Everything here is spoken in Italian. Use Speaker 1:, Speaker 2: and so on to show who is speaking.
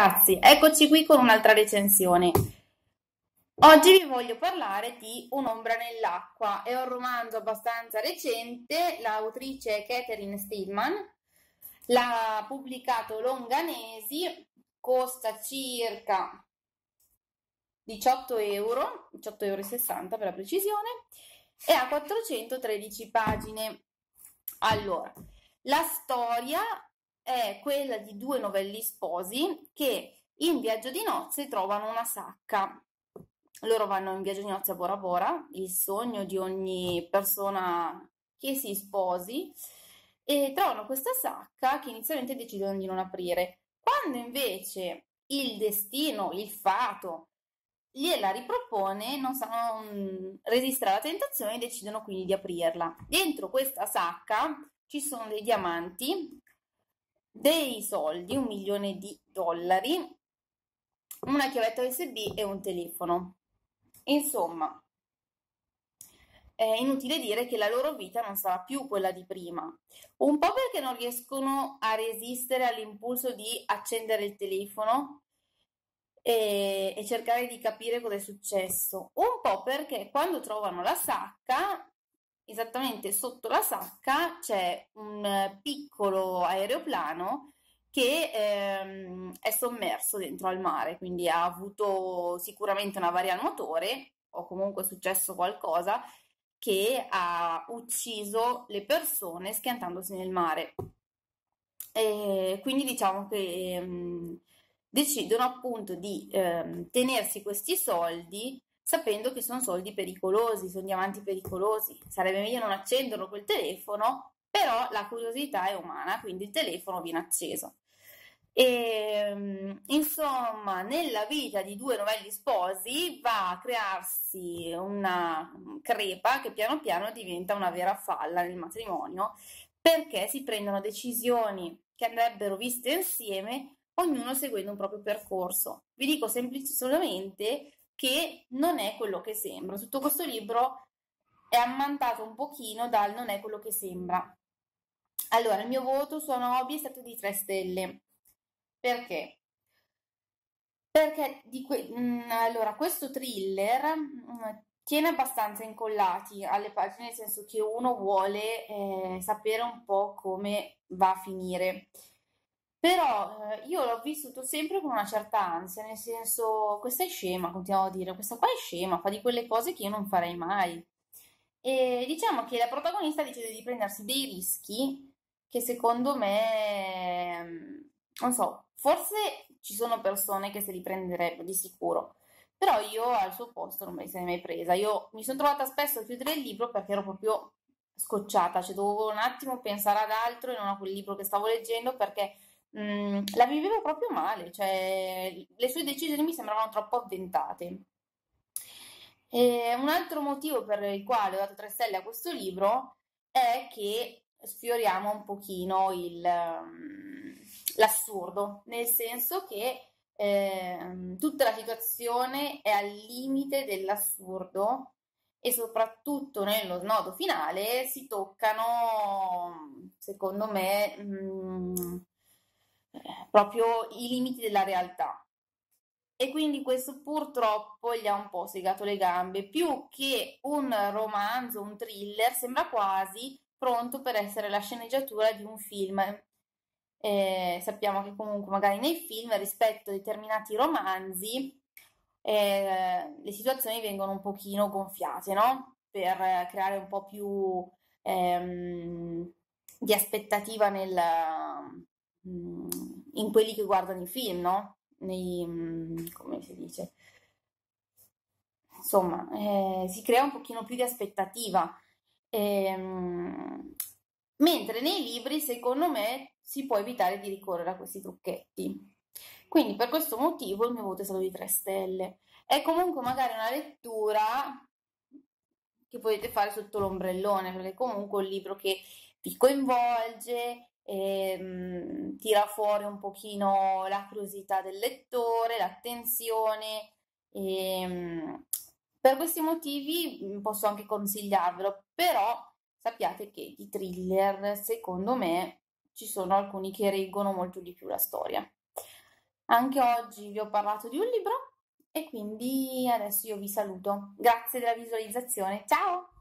Speaker 1: ragazzi, eccoci qui con un'altra recensione. Oggi vi voglio parlare di Un'ombra nell'acqua, è un romanzo abbastanza recente, l'autrice è Catherine Stillman, l'ha pubblicato Longanesi, costa circa 18 euro, 18,60 euro per la precisione, e ha 413 pagine. Allora, la storia è quella di due novelli sposi che in viaggio di nozze trovano una sacca. Loro vanno in viaggio di nozze a Bora Bora, il sogno di ogni persona che si sposi, e trovano questa sacca che inizialmente decidono di non aprire. Quando invece il destino, il fato, gliela ripropone, non sanno mm, resistere alla tentazione e decidono quindi di aprirla. Dentro questa sacca ci sono dei diamanti dei soldi, un milione di dollari, una chiavetta USB e un telefono. Insomma, è inutile dire che la loro vita non sarà più quella di prima, un po' perché non riescono a resistere all'impulso di accendere il telefono e, e cercare di capire cosa è successo, un po' perché quando trovano la sacca esattamente sotto la sacca c'è un piccolo aeroplano che ehm, è sommerso dentro al mare, quindi ha avuto sicuramente una varia al motore o comunque è successo qualcosa che ha ucciso le persone schiantandosi nel mare. E quindi diciamo che ehm, decidono appunto di ehm, tenersi questi soldi sapendo che sono soldi pericolosi, sono diamanti pericolosi. Sarebbe meglio non accenderlo quel telefono, però la curiosità è umana, quindi il telefono viene acceso. E, ehm, insomma, nella vita di due novelli sposi va a crearsi una crepa che piano piano diventa una vera falla nel matrimonio perché si prendono decisioni che andrebbero viste insieme, ognuno seguendo un proprio percorso. Vi dico semplicemente che non è quello che sembra. Tutto questo libro è ammantato un pochino dal non è quello che sembra. Allora, il mio voto su Anobi è stato di 3 stelle. Perché? Perché que- mh, mm, allora, questo thriller mh, mm, tiene abbastanza incollati alle pagine, nel senso che uno vuole eh, sapere un po' come va a finire. Però eh, io l'ho vissuto sempre con una certa ansia, nel senso, questa è scema, continuavo a dire, questa qua è scema, fa di quelle cose che io non farei mai. E diciamo che la protagonista decide di prendersi dei rischi che secondo me, mm, non so, forse ci sono persone che se li prenderebbero di sicuro, però io al suo posto non me li sarei mai presa. Io mi sono trovata spesso a chiudere il libro perché ero proprio scocciata, cioè dovevo un attimo pensare ad altro e non a quel libro che stavo leggendo perché mh, mm, la vivevo proprio male, cioè le sue decisioni mi sembravano troppo avventate. E un altro motivo per il quale ho dato tre stelle a questo libro è che sfioriamo un pochino il, mm, l'assurdo, nel senso che eh, tutta la situazione è al limite dell'assurdo e soprattutto nello snodo finale si toccano, secondo me, mh, mm, proprio i limiti della realtà. E quindi questo purtroppo gli ha un po' segato le gambe, più che un romanzo, un thriller, sembra quasi pronto per essere la sceneggiatura di un film. Eh, sappiamo che comunque magari nei film rispetto a determinati romanzi eh, le situazioni vengono un pochino gonfiate, no? Per creare un po' più ehm, di aspettativa nel, mh, mm, in quelli che guardano i film, no? Nei, mm, come si dice? Insomma, eh, si crea un pochino più di aspettativa. Ehm, mentre nei libri, secondo me, si può evitare di ricorrere a questi trucchetti. Quindi per questo motivo il mio voto è stato di 3 stelle. È comunque magari una lettura che potete fare sotto l'ombrellone, perché comunque è un libro che vi coinvolge, ehm, tira fuori un pochino la curiosità del lettore, l'attenzione. Ehm, per questi motivi mm, posso anche consigliarvelo, però sappiate che di thriller, secondo me, ci sono alcuni che reggono molto di più la storia. Anche oggi vi ho parlato di un libro e quindi adesso io vi saluto. Grazie della visualizzazione, ciao!